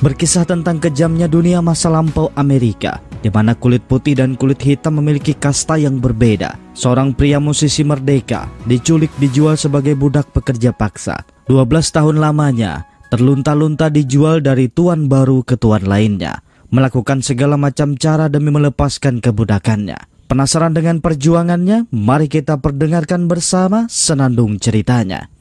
berkisah tentang kejamnya dunia masa lampau Amerika, di mana kulit putih dan kulit hitam memiliki kasta yang berbeda. Seorang pria musisi merdeka diculik dijual sebagai budak pekerja paksa. 12 tahun lamanya, terlunta-lunta dijual dari tuan baru ke tuan lainnya, melakukan segala macam cara demi melepaskan kebudakannya. Penasaran dengan perjuangannya? Mari kita perdengarkan bersama senandung ceritanya.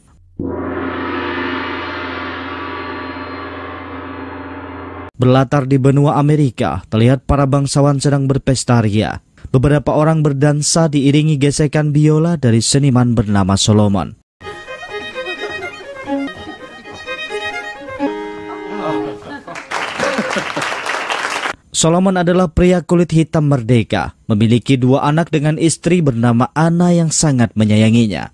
Berlatar di benua Amerika, terlihat para bangsawan sedang berpesta ria. Beberapa orang berdansa diiringi gesekan biola dari seniman bernama Solomon. Solomon adalah pria kulit hitam merdeka, memiliki dua anak dengan istri bernama Anna yang sangat menyayanginya.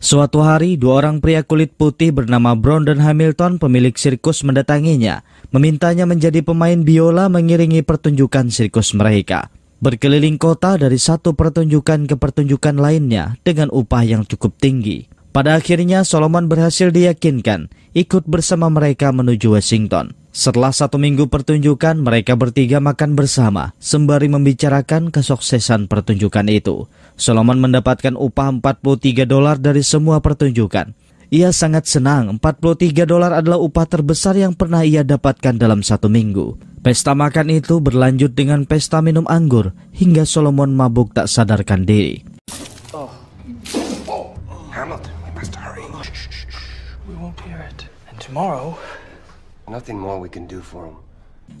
Suatu hari, dua orang pria kulit putih bernama Brown dan Hamilton, pemilik sirkus, mendatanginya, memintanya menjadi pemain biola mengiringi pertunjukan sirkus mereka. Berkeliling kota dari satu pertunjukan ke pertunjukan lainnya dengan upah yang cukup tinggi. Pada akhirnya, Solomon berhasil diyakinkan ikut bersama mereka menuju Washington. Setelah satu minggu pertunjukan, mereka bertiga makan bersama, sembari membicarakan kesuksesan pertunjukan itu. Solomon mendapatkan upah 43 dolar dari semua pertunjukan. Ia sangat senang, 43 dolar adalah upah terbesar yang pernah ia dapatkan dalam satu minggu. Pesta makan itu berlanjut dengan pesta minum anggur, hingga Solomon mabuk tak sadarkan diri. Oh. Oh. Hamilton,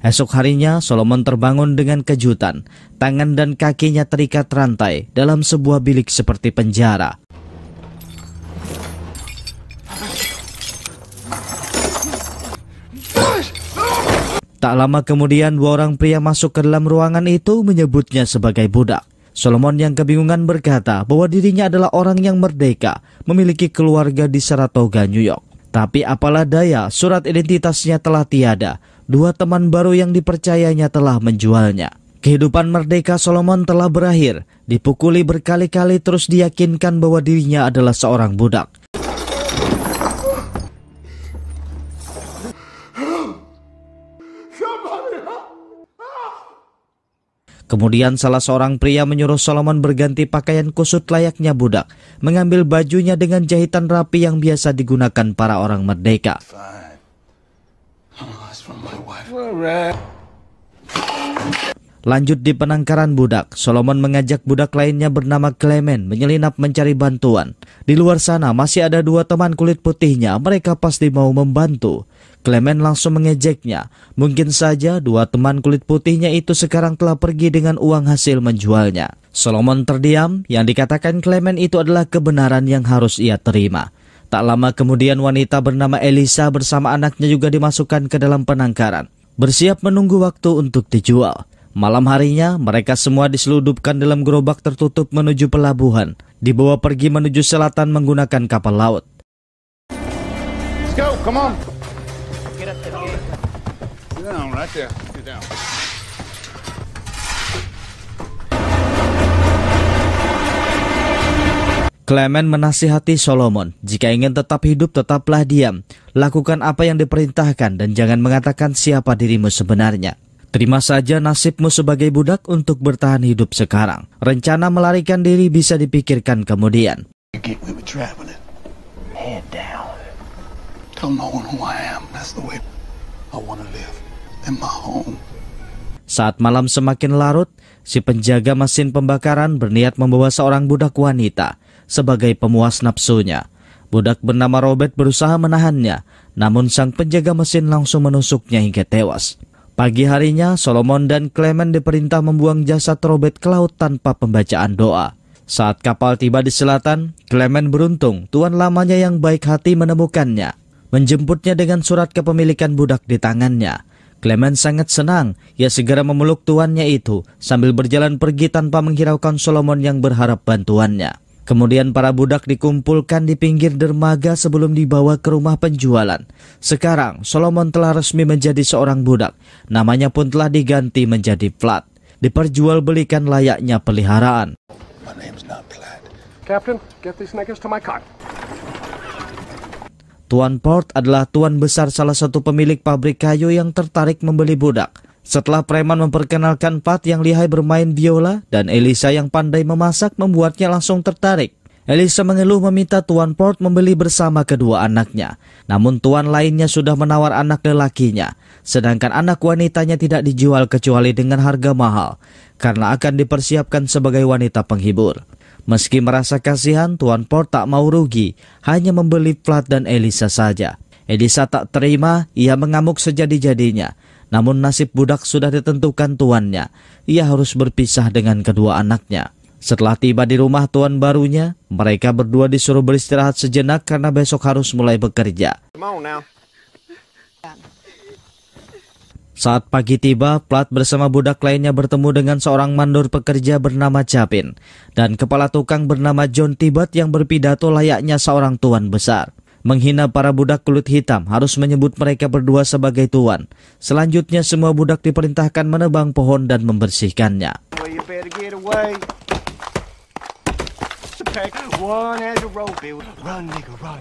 Esok harinya, Solomon terbangun dengan kejutan. Tangan dan kakinya terikat rantai dalam sebuah bilik seperti penjara. Tak lama kemudian, dua orang pria masuk ke dalam ruangan itu menyebutnya sebagai budak. Solomon yang kebingungan berkata bahwa dirinya adalah orang yang merdeka, memiliki keluarga di Saratoga, New York. Tapi apalah daya, surat identitasnya telah tiada. Dua teman baru yang dipercayanya telah menjualnya. Kehidupan merdeka Solomon telah berakhir. Dipukuli berkali-kali terus diyakinkan bahwa dirinya adalah seorang budak. Kemudian salah seorang pria menyuruh Solomon berganti pakaian kusut layaknya budak, mengambil bajunya dengan jahitan rapi yang biasa digunakan para orang merdeka. Lanjut di penangkaran budak, Solomon mengajak budak lainnya bernama Clement menyelinap mencari bantuan. Di luar sana masih ada dua teman kulit putihnya, mereka pasti mau membantu. Clement langsung mengejeknya. Mungkin saja dua teman kulit putihnya itu sekarang telah pergi dengan uang hasil menjualnya. Solomon terdiam, yang dikatakan Clement itu adalah kebenaran yang harus ia terima. Tak lama kemudian wanita bernama Elisa bersama anaknya juga dimasukkan ke dalam penangkaran. Bersiap menunggu waktu untuk dijual. Malam harinya, mereka semua diseludupkan dalam gerobak tertutup menuju pelabuhan, dibawa pergi menuju selatan menggunakan kapal laut. Let's go, come on right there. Get down. Clement menasihati Solomon, jika ingin tetap hidup tetaplah diam, lakukan apa yang diperintahkan dan jangan mengatakan siapa dirimu sebenarnya. Terima saja nasibmu sebagai budak untuk bertahan hidup sekarang. Rencana melarikan diri bisa dipikirkan kemudian and my home. Saat malam semakin larut, si penjaga mesin pembakaran berniat membawa seorang budak wanita sebagai pemuas nafsunya. Budak bernama Robert berusaha menahannya, namun sang penjaga mesin langsung menusuknya hingga tewas. Pagi harinya, Solomon dan Clement diperintah membuang jasad Robert ke laut tanpa pembacaan doa. Saat kapal tiba di selatan, Clement beruntung tuan lamanya yang baik hati menemukannya, menjemputnya dengan surat kepemilikan budak di tangannya. Clement sangat senang. Ia segera memeluk tuannya itu sambil berjalan pergi tanpa menghiraukan Solomon yang berharap bantuannya. Kemudian para budak dikumpulkan di pinggir dermaga sebelum dibawa ke rumah penjualan. Sekarang Solomon telah resmi menjadi seorang budak. Namanya pun telah diganti menjadi Vlad. Diperjualbelikan layaknya peliharaan. Captain, get these niggas to my car. Tuan Port adalah tuan besar salah satu pemilik pabrik kayu yang tertarik membeli budak. Setelah preman memperkenalkan Pat yang lihai bermain biola dan Elisa yang pandai memasak membuatnya langsung tertarik. Elisa mengeluh meminta Tuan Port membeli bersama kedua anaknya. Namun tuan lainnya sudah menawar anak lelakinya, sedangkan anak wanitanya tidak dijual kecuali dengan harga mahal karena akan dipersiapkan sebagai wanita penghibur. Meski merasa kasihan, Tuan Port tak mau rugi, hanya membeli Vlad dan Elisa saja. Elisa tak terima, ia mengamuk sejadi-jadinya. Namun nasib budak sudah ditentukan tuannya. Ia harus berpisah dengan kedua anaknya. Setelah tiba di rumah tuan barunya, mereka berdua disuruh beristirahat sejenak karena besok harus mulai bekerja. Come on now. Saat pagi tiba, Plat bersama budak lainnya bertemu dengan seorang mandor pekerja bernama Japin dan kepala tukang bernama John Tibat yang berpidato layaknya seorang tuan besar. Menghina para budak kulit hitam harus menyebut mereka berdua sebagai tuan. Selanjutnya semua budak diperintahkan menebang pohon dan membersihkannya the pack, one as a rope. run, nigga, run.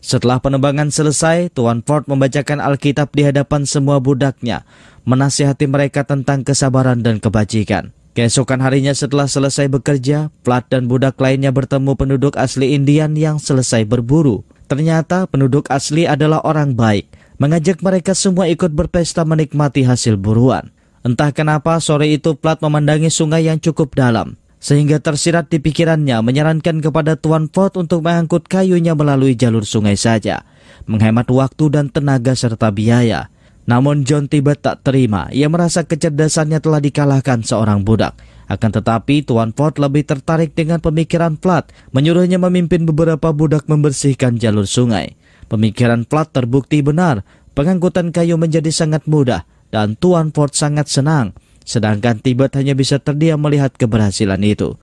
Setelah penebangan selesai, Tuan Ford membacakan Alkitab di hadapan semua budaknya, menasihati mereka tentang kesabaran dan kebajikan. Keesokan harinya setelah selesai bekerja, Vlad dan budak lainnya bertemu penduduk asli Indian yang selesai berburu. Ternyata penduduk asli adalah orang baik, mengajak mereka semua ikut berpesta menikmati hasil buruan. Entah kenapa sore itu Plat memandangi sungai yang cukup dalam, sehingga tersirat di pikirannya menyarankan kepada Tuan Ford untuk mengangkut kayunya melalui jalur sungai saja, menghemat waktu dan tenaga serta biaya. Namun John tiba tak terima, ia merasa kecerdasannya telah dikalahkan seorang budak. Akan tetapi, Tuan Ford lebih tertarik dengan pemikiran Plat, menyuruhnya memimpin beberapa budak membersihkan jalur sungai. Pemikiran Plat terbukti benar, pengangkutan kayu menjadi sangat mudah, dan Tuan Ford sangat senang, sedangkan Tibet hanya bisa terdiam melihat keberhasilan itu.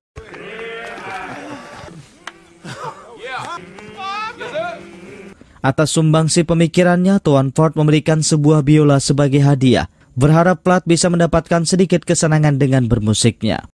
Atas sumbangsi pemikirannya, Tuan Ford memberikan sebuah biola sebagai hadiah, berharap Plat bisa mendapatkan sedikit kesenangan dengan bermusiknya.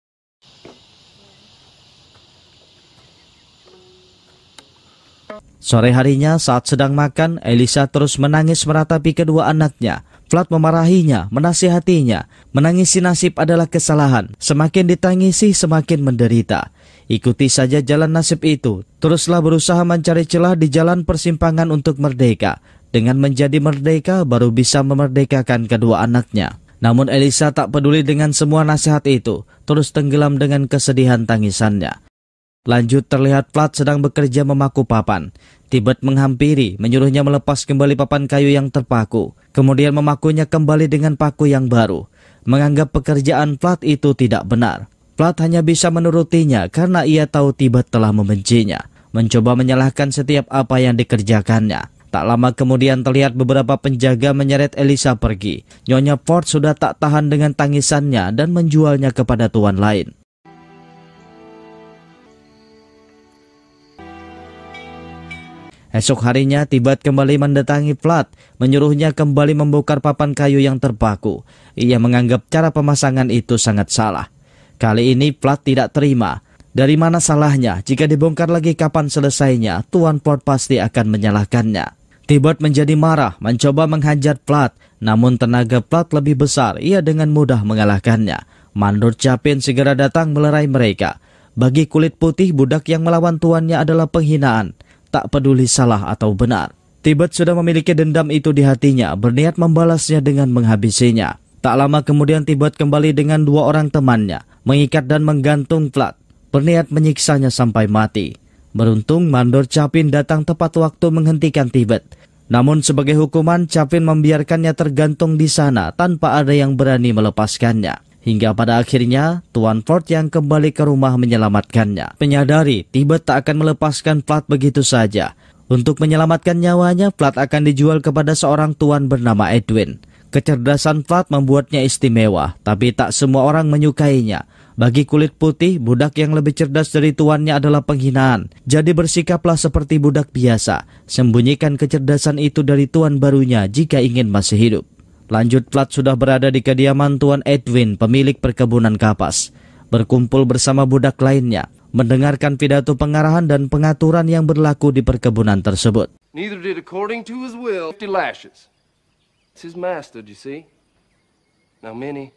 Sore harinya saat sedang makan, Elisa terus menangis meratapi kedua anaknya. Vlad memarahinya, menasihatinya. Menangisi nasib adalah kesalahan. Semakin ditangisi, semakin menderita. Ikuti saja jalan nasib itu. Teruslah berusaha mencari celah di jalan persimpangan untuk merdeka. Dengan menjadi merdeka, baru bisa memerdekakan kedua anaknya. Namun Elisa tak peduli dengan semua nasihat itu, terus tenggelam dengan kesedihan tangisannya. Lanjut terlihat Plat sedang bekerja memaku papan. Tibet menghampiri, menyuruhnya melepas kembali papan kayu yang terpaku kemudian memakunya kembali dengan paku yang baru, menganggap pekerjaan Plat itu tidak benar. Plat hanya bisa menurutinya karena ia tahu Tibet telah membencinya, mencoba menyalahkan setiap apa yang dikerjakannya. Tak lama kemudian terlihat beberapa penjaga menyeret Elisa pergi. Nyonya Ford sudah tak tahan dengan tangisannya dan menjualnya kepada tuan lain. Esok harinya Tibat kembali mendatangi Plat, menyuruhnya kembali membongkar papan kayu yang terpaku. Ia menganggap cara pemasangan itu sangat salah. Kali ini Plat tidak terima. Dari mana salahnya? Jika dibongkar lagi kapan selesainya, Tuan Port pasti akan menyalahkannya. Tibat menjadi marah, mencoba menghajar Plat, namun tenaga Plat lebih besar, ia dengan mudah mengalahkannya. Mandor Capin segera datang melerai mereka. Bagi kulit putih, budak yang melawan tuannya adalah penghinaan tak peduli salah atau benar. Tibet sudah memiliki dendam itu di hatinya, berniat membalasnya dengan menghabisinya. Tak lama kemudian Tibet kembali dengan dua orang temannya, mengikat dan menggantung Vlad. berniat menyiksanya sampai mati. Beruntung Mandor Capin datang tepat waktu menghentikan Tibet. Namun sebagai hukuman Capin membiarkannya tergantung di sana tanpa ada yang berani melepaskannya. Hingga pada akhirnya, Tuan Ford yang kembali ke rumah menyelamatkannya. Menyadari Tibet tak akan melepaskan Vlad begitu saja. Untuk menyelamatkan nyawanya, Flat akan dijual kepada seorang tuan bernama Edwin. Kecerdasan Vlad membuatnya istimewa, tapi tak semua orang menyukainya. Bagi kulit putih, budak yang lebih cerdas dari tuannya adalah penghinaan. Jadi bersikaplah seperti budak biasa. Sembunyikan kecerdasan itu dari tuan barunya jika ingin masih hidup. Lanjut plat sudah berada di kediaman Tuan Edwin, pemilik perkebunan kapas. Berkumpul bersama budak lainnya, mendengarkan pidato pengarahan dan pengaturan yang berlaku di perkebunan tersebut. Now Minnie,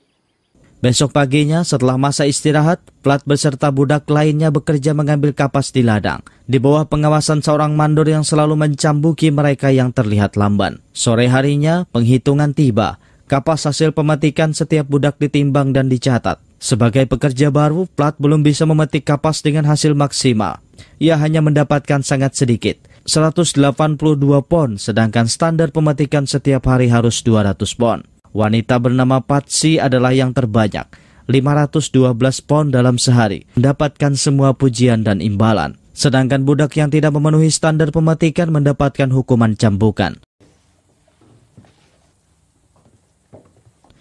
Besok paginya setelah masa istirahat, Plat beserta budak lainnya bekerja mengambil kapas di ladang, di bawah pengawasan seorang mandor yang selalu mencambuki mereka yang terlihat lamban. Sore harinya, penghitungan tiba. Kapas hasil pemetikan setiap budak ditimbang dan dicatat. Sebagai pekerja baru, Plat belum bisa memetik kapas dengan hasil maksimal. Ia hanya mendapatkan sangat sedikit, 182 pon, sedangkan standar pemetikan setiap hari harus 200 pon. Wanita bernama Patsy adalah yang terbanyak, 512 pon dalam sehari, mendapatkan semua pujian dan imbalan. Sedangkan budak yang tidak memenuhi standar pematikan mendapatkan hukuman cambukan.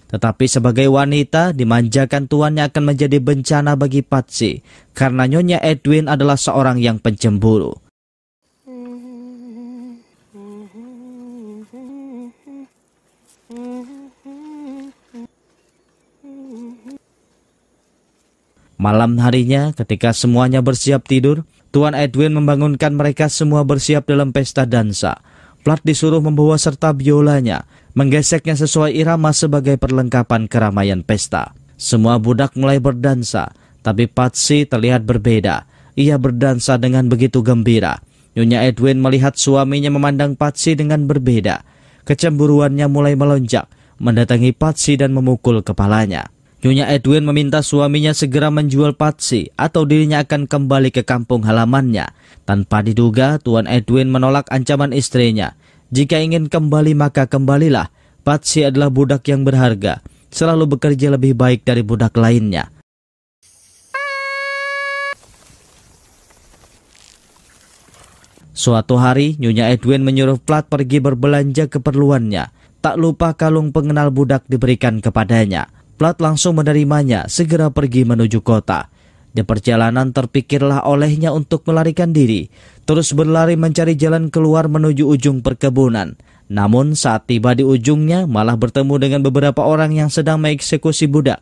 Tetapi sebagai wanita, dimanjakan tuannya akan menjadi bencana bagi Patsy, karena Nyonya Edwin adalah seorang yang pencemburu. Malam harinya, ketika semuanya bersiap tidur, Tuan Edwin membangunkan mereka semua bersiap dalam pesta dansa. Plat disuruh membawa serta biolanya, menggeseknya sesuai irama sebagai perlengkapan keramaian pesta. Semua budak mulai berdansa, tapi Patsy terlihat berbeda. Ia berdansa dengan begitu gembira. Nyonya Edwin melihat suaminya memandang Patsy dengan berbeda. Kecemburuannya mulai melonjak, mendatangi Patsy dan memukul kepalanya. Nyonya Edwin meminta suaminya segera menjual Patsi atau dirinya akan kembali ke kampung halamannya. Tanpa diduga, Tuan Edwin menolak ancaman istrinya. Jika ingin kembali maka kembalilah. Patsi adalah budak yang berharga, selalu bekerja lebih baik dari budak lainnya. Suatu hari, Nyonya Edwin menyuruh Plat pergi berbelanja keperluannya. Tak lupa kalung pengenal budak diberikan kepadanya. Plat langsung menerimanya segera pergi menuju kota. Di perjalanan terpikirlah olehnya untuk melarikan diri, terus berlari mencari jalan keluar menuju ujung perkebunan. Namun saat tiba di ujungnya malah bertemu dengan beberapa orang yang sedang mengeksekusi budak.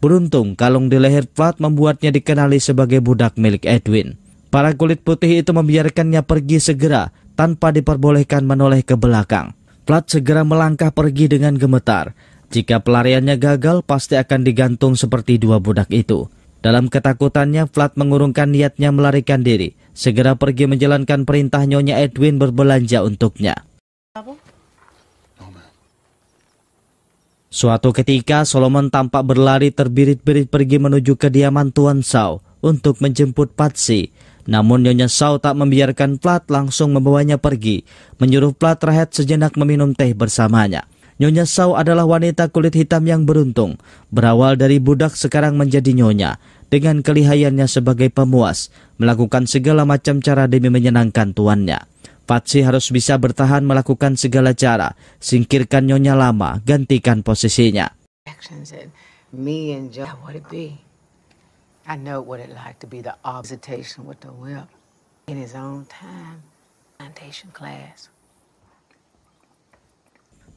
Beruntung kalung di leher Plat membuatnya dikenali sebagai budak milik Edwin. Para kulit putih itu membiarkannya pergi segera tanpa diperbolehkan menoleh ke belakang. Plat segera melangkah pergi dengan gemetar. Jika pelariannya gagal, pasti akan digantung seperti dua budak itu. Dalam ketakutannya, Vlad mengurungkan niatnya melarikan diri. Segera pergi menjalankan perintah Nyonya Edwin berbelanja untuknya. Suatu ketika, Solomon tampak berlari terbirit-birit pergi menuju kediaman Tuan Sao untuk menjemput Patsy. Namun Nyonya Sao tak membiarkan Plat langsung membawanya pergi, menyuruh Plat rehat sejenak meminum teh bersamanya. Nyonya Sau adalah wanita kulit hitam yang beruntung, berawal dari budak sekarang menjadi nyonya, dengan kelihayannya sebagai pemuas, melakukan segala macam cara demi menyenangkan tuannya. Fatsi harus bisa bertahan melakukan segala cara, singkirkan nyonya lama, gantikan posisinya.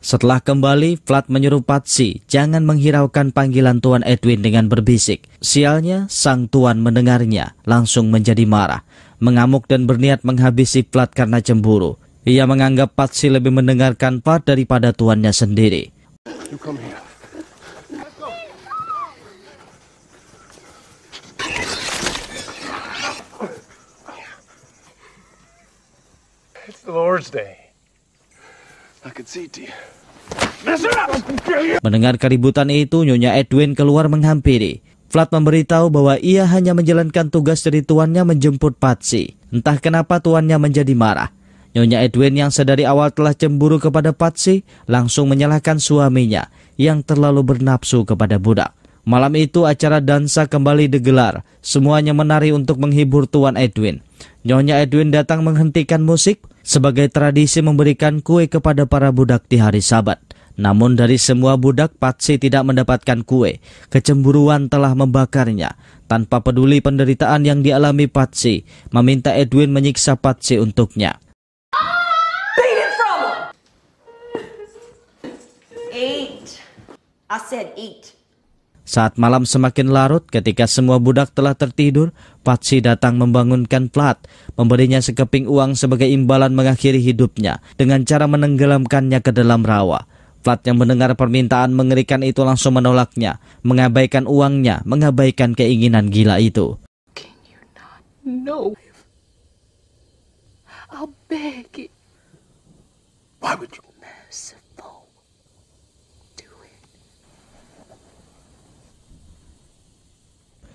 Setelah kembali, Vlad menyuruh Patsy jangan menghiraukan panggilan Tuan Edwin dengan berbisik. Sialnya, sang Tuan mendengarnya, langsung menjadi marah. Mengamuk dan berniat menghabisi Vlad karena cemburu. Ia menganggap Patsy lebih mendengarkan Pat daripada tuannya sendiri. It's the Lord's Day. Mendengar keributan itu, Nyonya Edwin keluar menghampiri. Vlad memberitahu bahwa ia hanya menjalankan tugas dari tuannya menjemput Patsy. Entah kenapa tuannya menjadi marah. Nyonya Edwin yang sedari awal telah cemburu kepada Patsy langsung menyalahkan suaminya yang terlalu bernafsu kepada budak. Malam itu acara dansa kembali digelar. Semuanya menari untuk menghibur Tuan Edwin. Nyonya Edwin datang menghentikan musik sebagai tradisi memberikan kue kepada para budak di hari Sabat. Namun dari semua budak Patsy tidak mendapatkan kue. Kecemburuan telah membakarnya. Tanpa peduli penderitaan yang dialami Patsy, meminta Edwin menyiksa Patsy untuknya. I said eight. Saat malam semakin larut, ketika semua budak telah tertidur, Patsy datang membangunkan Plat, memberinya sekeping uang sebagai imbalan mengakhiri hidupnya dengan cara menenggelamkannya ke dalam rawa. Plat yang mendengar permintaan mengerikan itu langsung menolaknya, mengabaikan uangnya, mengabaikan keinginan gila itu. Why would you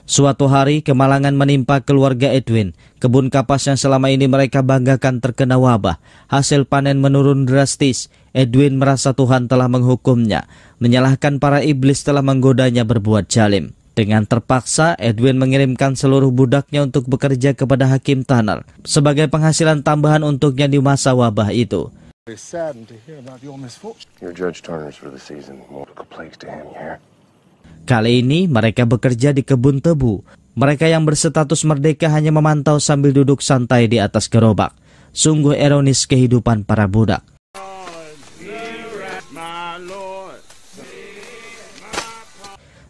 Suatu hari kemalangan menimpa keluarga Edwin. Kebun kapas yang selama ini mereka banggakan terkena wabah. Hasil panen menurun drastis. Edwin merasa Tuhan telah menghukumnya, menyalahkan para iblis telah menggodanya berbuat jalim. Dengan terpaksa, Edwin mengirimkan seluruh budaknya untuk bekerja kepada Hakim Tanner sebagai penghasilan tambahan untuknya di masa wabah itu. your Judge Turner's for the season. Multiple plagues to him here. Kali ini mereka bekerja di kebun tebu. Mereka yang berstatus merdeka hanya memantau sambil duduk santai di atas gerobak. Sungguh ironis kehidupan para budak.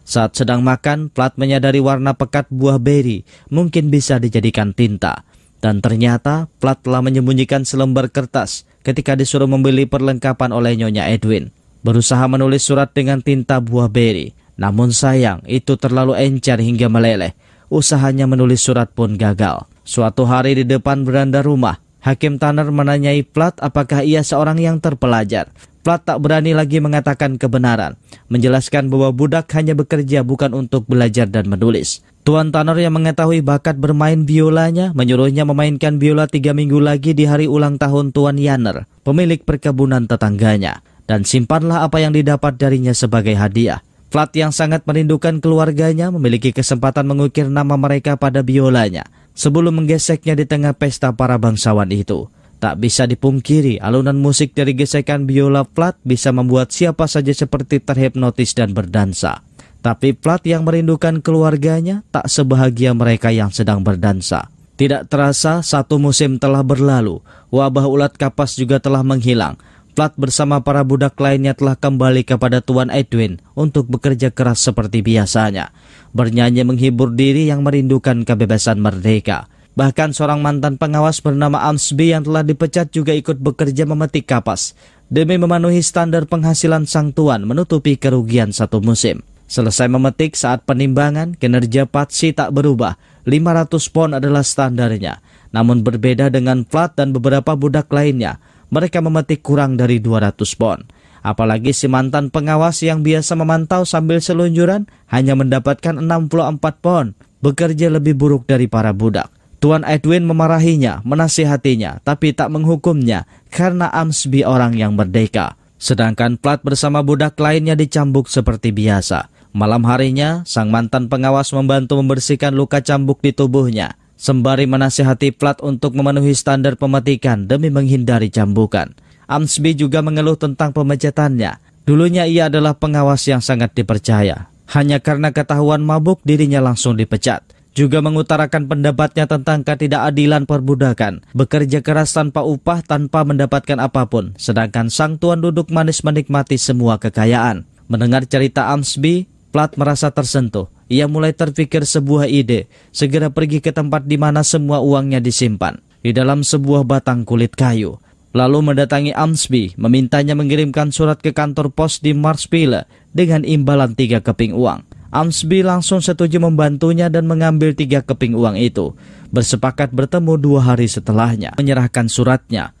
Saat sedang makan, Plat menyadari warna pekat buah beri mungkin bisa dijadikan tinta. Dan ternyata Plat telah menyembunyikan selembar kertas ketika disuruh membeli perlengkapan oleh Nyonya Edwin. Berusaha menulis surat dengan tinta buah beri. Namun sayang, itu terlalu encer hingga meleleh. Usahanya menulis surat pun gagal. Suatu hari di depan beranda rumah, Hakim Tanner menanyai Plat apakah ia seorang yang terpelajar. Plat tak berani lagi mengatakan kebenaran, menjelaskan bahwa budak hanya bekerja bukan untuk belajar dan menulis. Tuan Tanner yang mengetahui bakat bermain biolanya menyuruhnya memainkan biola tiga minggu lagi di hari ulang tahun Tuan Yanner, pemilik perkebunan tetangganya. Dan simpanlah apa yang didapat darinya sebagai hadiah. Flat yang sangat merindukan keluarganya memiliki kesempatan mengukir nama mereka pada biolanya sebelum menggeseknya di tengah pesta para bangsawan itu. Tak bisa dipungkiri, alunan musik dari gesekan biola Flat bisa membuat siapa saja seperti terhipnotis dan berdansa. Tapi Flat yang merindukan keluarganya tak sebahagia mereka yang sedang berdansa. Tidak terasa satu musim telah berlalu, wabah ulat kapas juga telah menghilang. Plat bersama para budak lainnya telah kembali kepada Tuan Edwin untuk bekerja keras seperti biasanya. Bernyanyi menghibur diri yang merindukan kebebasan merdeka. Bahkan seorang mantan pengawas bernama Amsby yang telah dipecat juga ikut bekerja memetik kapas demi memenuhi standar penghasilan sang tuan menutupi kerugian satu musim. Selesai memetik saat penimbangan, kinerja Patsy tak berubah. 500 pon adalah standarnya. Namun berbeda dengan Plat dan beberapa budak lainnya, mereka memetik kurang dari 200 pon. Apalagi si mantan pengawas yang biasa memantau sambil seluncuran hanya mendapatkan 64 pon, bekerja lebih buruk dari para budak. Tuan Edwin memarahinya, menasihatinya, tapi tak menghukumnya karena Amsbi orang yang merdeka. Sedangkan Plat bersama budak lainnya dicambuk seperti biasa. Malam harinya, sang mantan pengawas membantu membersihkan luka cambuk di tubuhnya sembari menasihati Plat untuk memenuhi standar pemetikan demi menghindari cambukan. Amsby juga mengeluh tentang pemecatannya. Dulunya ia adalah pengawas yang sangat dipercaya. Hanya karena ketahuan mabuk dirinya langsung dipecat. Juga mengutarakan pendapatnya tentang ketidakadilan perbudakan, bekerja keras tanpa upah tanpa mendapatkan apapun, sedangkan sang tuan duduk manis menikmati semua kekayaan. Mendengar cerita Amsby, Plat merasa tersentuh. Ia mulai terpikir sebuah ide, segera pergi ke tempat di mana semua uangnya disimpan, di dalam sebuah batang kulit kayu. Lalu mendatangi Amsby, memintanya mengirimkan surat ke kantor pos di Marsville dengan imbalan tiga keping uang. Amsby langsung setuju membantunya dan mengambil tiga keping uang itu. Bersepakat bertemu dua hari setelahnya, menyerahkan suratnya.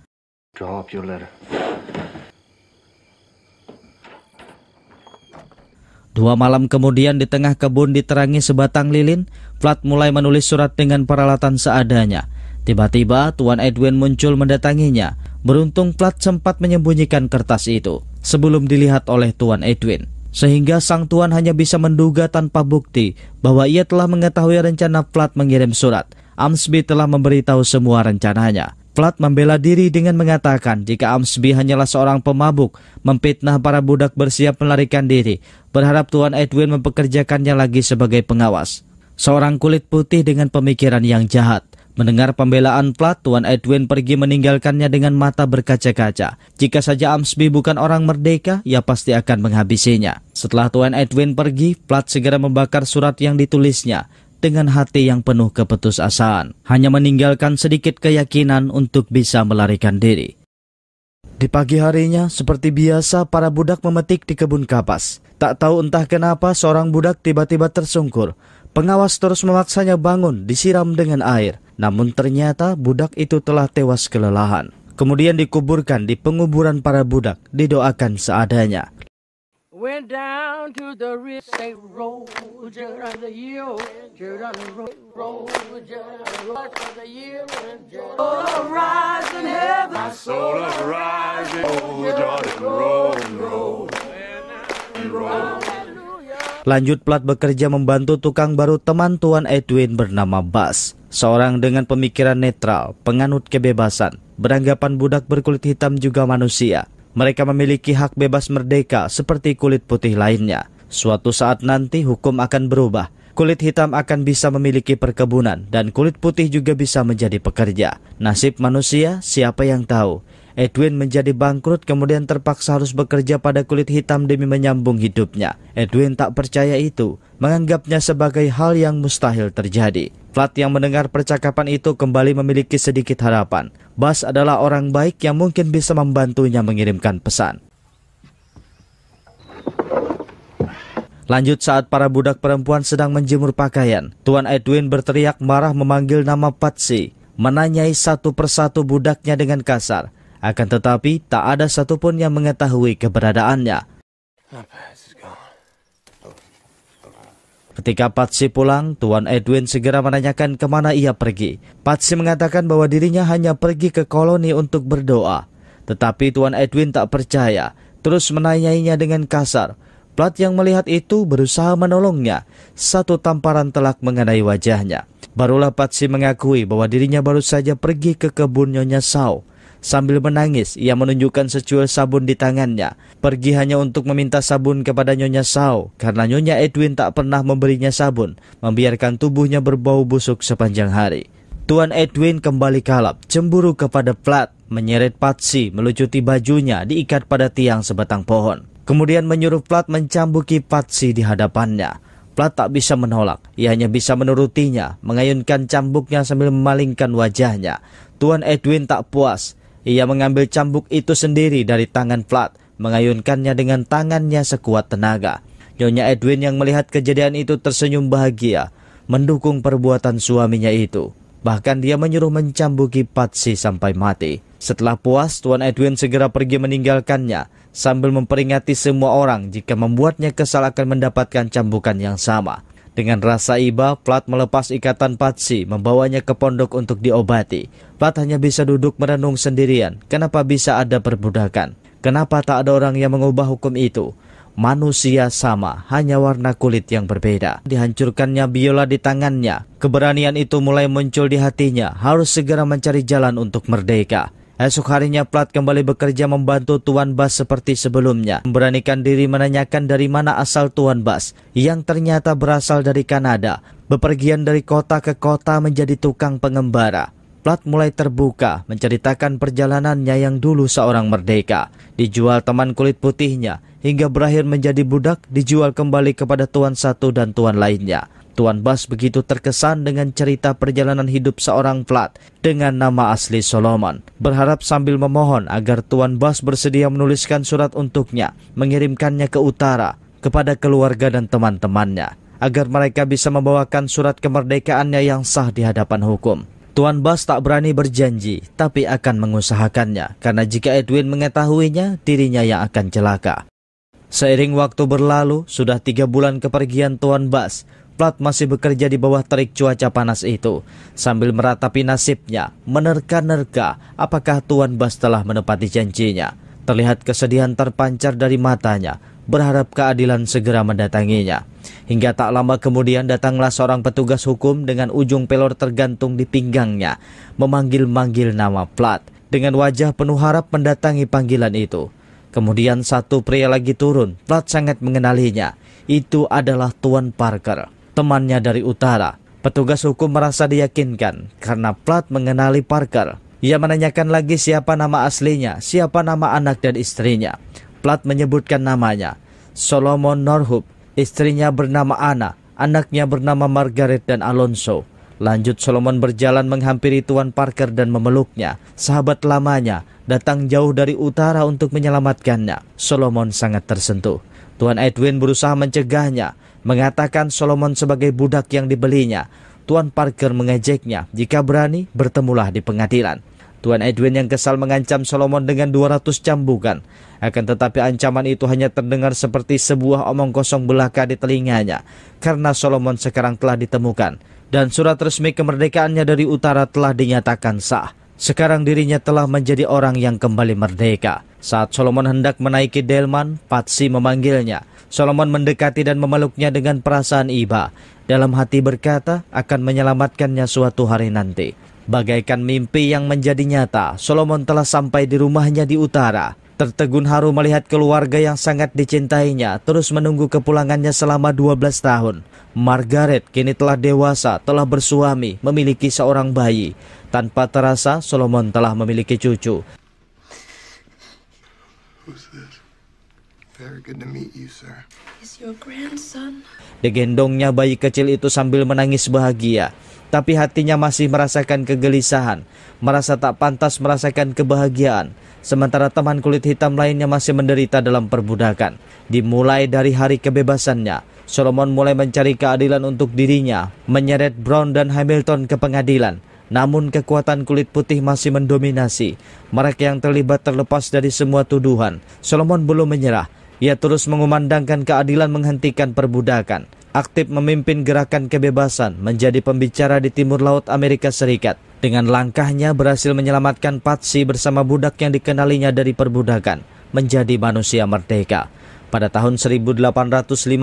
Drop your letter. Dua malam kemudian di tengah kebun diterangi sebatang lilin, Flat mulai menulis surat dengan peralatan seadanya. Tiba-tiba Tuan Edwin muncul mendatanginya. Beruntung Flat sempat menyembunyikan kertas itu sebelum dilihat oleh Tuan Edwin. Sehingga sang tuan hanya bisa menduga tanpa bukti bahwa ia telah mengetahui rencana Flat mengirim surat. Amsby telah memberitahu semua rencananya. Plat membela diri dengan mengatakan jika Amsbi hanyalah seorang pemabuk, memfitnah para budak bersiap melarikan diri, berharap Tuan Edwin mempekerjakannya lagi sebagai pengawas. Seorang kulit putih dengan pemikiran yang jahat. Mendengar pembelaan Plat, Tuan Edwin pergi meninggalkannya dengan mata berkaca-kaca. Jika saja Amsbi bukan orang merdeka, ia pasti akan menghabisinya. Setelah Tuan Edwin pergi, Plat segera membakar surat yang ditulisnya dengan hati yang penuh keputusasaan, hanya meninggalkan sedikit keyakinan untuk bisa melarikan diri. Di pagi harinya, seperti biasa, para budak memetik di kebun kapas. Tak tahu entah kenapa seorang budak tiba-tiba tersungkur. Pengawas terus memaksanya bangun, disiram dengan air. Namun ternyata budak itu telah tewas kelelahan. Kemudian dikuburkan di penguburan para budak, didoakan seadanya. Went down to the river, they rolled the rolled the the year. Soul heaven, my soul oh roll, roll, roll. Lanjut plat bekerja membantu tukang baru teman Tuan Edwin bernama Bas. Seorang dengan pemikiran netral, penganut kebebasan, beranggapan budak berkulit hitam juga manusia, mereka memiliki hak bebas merdeka seperti kulit putih lainnya. Suatu saat nanti hukum akan berubah. Kulit hitam akan bisa memiliki perkebunan dan kulit putih juga bisa menjadi pekerja. Nasib manusia siapa yang tahu? Edwin menjadi bangkrut kemudian terpaksa harus bekerja pada kulit hitam demi menyambung hidupnya. Edwin tak percaya itu, menganggapnya sebagai hal yang mustahil terjadi. Flat yang mendengar percakapan itu kembali memiliki sedikit harapan. Bas adalah orang baik yang mungkin bisa membantunya mengirimkan pesan. Lanjut saat para budak perempuan sedang menjemur pakaian, Tuan Edwin berteriak marah memanggil nama Patsy, menanyai satu persatu budaknya dengan kasar. Akan tetapi, tak ada satupun yang mengetahui keberadaannya. Ketika Patsy pulang, Tuan Edwin segera menanyakan kemana ia pergi. Patsy mengatakan bahwa dirinya hanya pergi ke koloni untuk berdoa. Tetapi Tuan Edwin tak percaya, terus menanyainya dengan kasar. Plat yang melihat itu berusaha menolongnya. Satu tamparan telak mengenai wajahnya. Barulah Patsy mengakui bahwa dirinya baru saja pergi ke kebun Nyonya Sao. Sambil menangis, ia menunjukkan secuil sabun di tangannya. Pergi hanya untuk meminta sabun kepada Nyonya Sao, karena Nyonya Edwin tak pernah memberinya sabun, membiarkan tubuhnya berbau busuk sepanjang hari. Tuan Edwin kembali kalap, cemburu kepada Plat, menyeret Patsy, melucuti bajunya diikat pada tiang sebatang pohon. Kemudian menyuruh Plat mencambuki Patsy di hadapannya. Plat tak bisa menolak, ia hanya bisa menurutinya, mengayunkan cambuknya sambil memalingkan wajahnya. Tuan Edwin tak puas, ia mengambil cambuk itu sendiri dari tangan Vlad, mengayunkannya dengan tangannya sekuat tenaga. Nyonya Edwin yang melihat kejadian itu tersenyum bahagia, mendukung perbuatan suaminya itu. Bahkan dia menyuruh mencambuki Patsy sampai mati. Setelah puas, Tuan Edwin segera pergi meninggalkannya, sambil memperingati semua orang jika membuatnya kesal akan mendapatkan cambukan yang sama. Dengan rasa iba, Plat melepas ikatan Patsi membawanya ke pondok untuk diobati. Plat hanya bisa duduk merenung sendirian, kenapa bisa ada perbudakan? Kenapa tak ada orang yang mengubah hukum itu? Manusia sama, hanya warna kulit yang berbeda. Dihancurkannya biola di tangannya, keberanian itu mulai muncul di hatinya, harus segera mencari jalan untuk merdeka. Esok harinya Plat kembali bekerja membantu Tuan Bas seperti sebelumnya. Memberanikan diri menanyakan dari mana asal Tuan Bas yang ternyata berasal dari Kanada. Bepergian dari kota ke kota menjadi tukang pengembara. Plat mulai terbuka menceritakan perjalanannya yang dulu seorang merdeka. Dijual teman kulit putihnya hingga berakhir menjadi budak dijual kembali kepada tuan satu dan tuan lainnya. Tuan Bas begitu terkesan dengan cerita perjalanan hidup seorang Vlad dengan nama asli Solomon. Berharap sambil memohon agar Tuan Bas bersedia menuliskan surat untuknya, mengirimkannya ke utara kepada keluarga dan teman-temannya agar mereka bisa membawakan surat kemerdekaannya yang sah di hadapan hukum. Tuan Bas tak berani berjanji, tapi akan mengusahakannya, karena jika Edwin mengetahuinya, dirinya yang akan celaka. Seiring waktu berlalu, sudah tiga bulan kepergian Tuan Bas, plat masih bekerja di bawah terik cuaca panas itu sambil meratapi nasibnya, menerka-nerka apakah Tuan Bas telah menepati janjinya. Terlihat kesedihan terpancar dari matanya, berharap keadilan segera mendatanginya. Hingga tak lama kemudian datanglah seorang petugas hukum dengan ujung pelor tergantung di pinggangnya, memanggil-manggil nama plat. Dengan wajah penuh harap mendatangi panggilan itu. Kemudian satu pria lagi turun, Plat sangat mengenalinya. Itu adalah Tuan Parker temannya dari utara. Petugas hukum merasa diyakinkan karena plat mengenali Parker. Ia menanyakan lagi siapa nama aslinya, siapa nama anak dan istrinya. plat menyebutkan namanya, Solomon norhub Istrinya bernama Anna, anaknya bernama Margaret dan Alonso. Lanjut Solomon berjalan menghampiri Tuan Parker dan memeluknya. Sahabat lamanya datang jauh dari utara untuk menyelamatkannya. Solomon sangat tersentuh. Tuan Edwin berusaha mencegahnya mengatakan Solomon sebagai budak yang dibelinya. Tuan Parker mengejeknya, jika berani bertemulah di pengadilan. Tuan Edwin yang kesal mengancam Solomon dengan 200 cambukan. Akan tetapi ancaman itu hanya terdengar seperti sebuah omong kosong belaka di telinganya. Karena Solomon sekarang telah ditemukan. Dan surat resmi kemerdekaannya dari utara telah dinyatakan sah. Sekarang dirinya telah menjadi orang yang kembali merdeka. Saat Solomon hendak menaiki Delman, Patsy memanggilnya. Solomon mendekati dan memeluknya dengan perasaan iba. Dalam hati berkata akan menyelamatkannya suatu hari nanti. Bagaikan mimpi yang menjadi nyata, Solomon telah sampai di rumahnya di utara. Tertegun haru melihat keluarga yang sangat dicintainya terus menunggu kepulangannya selama 12 tahun. Margaret kini telah dewasa, telah bersuami, memiliki seorang bayi. Tanpa terasa, Solomon telah memiliki cucu. Who's this? Very bayi kecil itu sambil menangis bahagia, tapi hatinya masih merasakan kegelisahan, merasa tak pantas merasakan kebahagiaan. Sementara teman kulit hitam lainnya masih menderita dalam perbudakan. Dimulai dari hari kebebasannya, Solomon mulai mencari keadilan untuk dirinya, menyeret Brown dan Hamilton ke pengadilan. Namun kekuatan kulit putih masih mendominasi. Mereka yang terlibat terlepas dari semua tuduhan. Solomon belum menyerah. Ia terus mengumandangkan keadilan menghentikan perbudakan, aktif memimpin gerakan kebebasan menjadi pembicara di timur laut Amerika Serikat. Dengan langkahnya berhasil menyelamatkan Patsy bersama budak yang dikenalinya dari perbudakan menjadi manusia merdeka. Pada tahun 1853,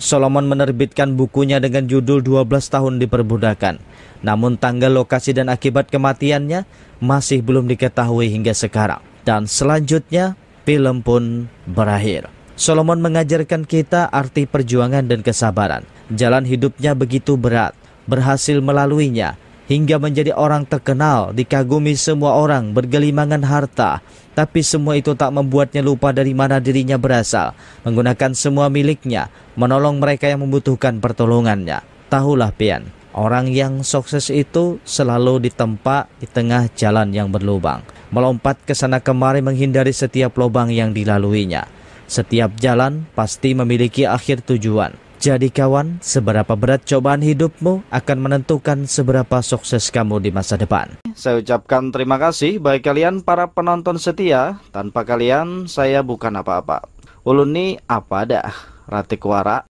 Solomon menerbitkan bukunya dengan judul 12 tahun diperbudakan. Namun tanggal lokasi dan akibat kematiannya masih belum diketahui hingga sekarang. Dan selanjutnya film pun berakhir. Solomon mengajarkan kita arti perjuangan dan kesabaran. Jalan hidupnya begitu berat, berhasil melaluinya hingga menjadi orang terkenal, dikagumi semua orang, bergelimangan harta. Tapi semua itu tak membuatnya lupa dari mana dirinya berasal, menggunakan semua miliknya, menolong mereka yang membutuhkan pertolongannya. Tahulah Pian, orang yang sukses itu selalu ditempa di tengah jalan yang berlubang melompat ke sana kemari menghindari setiap lubang yang dilaluinya. Setiap jalan pasti memiliki akhir tujuan. Jadi kawan, seberapa berat cobaan hidupmu akan menentukan seberapa sukses kamu di masa depan. Saya ucapkan terima kasih baik kalian para penonton setia. Tanpa kalian, saya bukan apa-apa. Uluni apa dah? Ratik